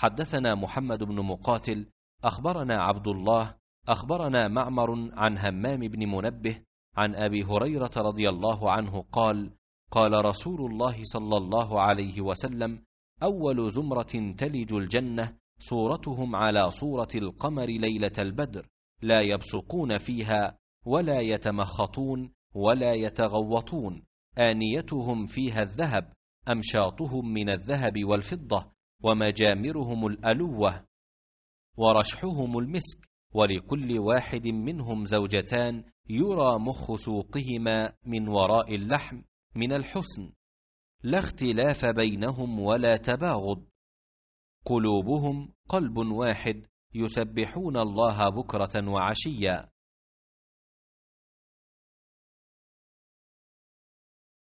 حدثنا محمد بن مقاتل اخبرنا عبد الله اخبرنا معمر عن همام بن منبه عن ابي هريره رضي الله عنه قال قال رسول الله صلى الله عليه وسلم اول زمره تلج الجنه صورتهم على صوره القمر ليله البدر لا يبصقون فيها ولا يتمخطون ولا يتغوطون انيتهم فيها الذهب امشاطهم من الذهب والفضه ومجامرهم الألوة ورشحهم المسك ولكل واحد منهم زوجتان يرى مخ سوقهما من وراء اللحم من الحسن لا اختلاف بينهم ولا تباغض قلوبهم قلب واحد يسبحون الله بكرة وعشيا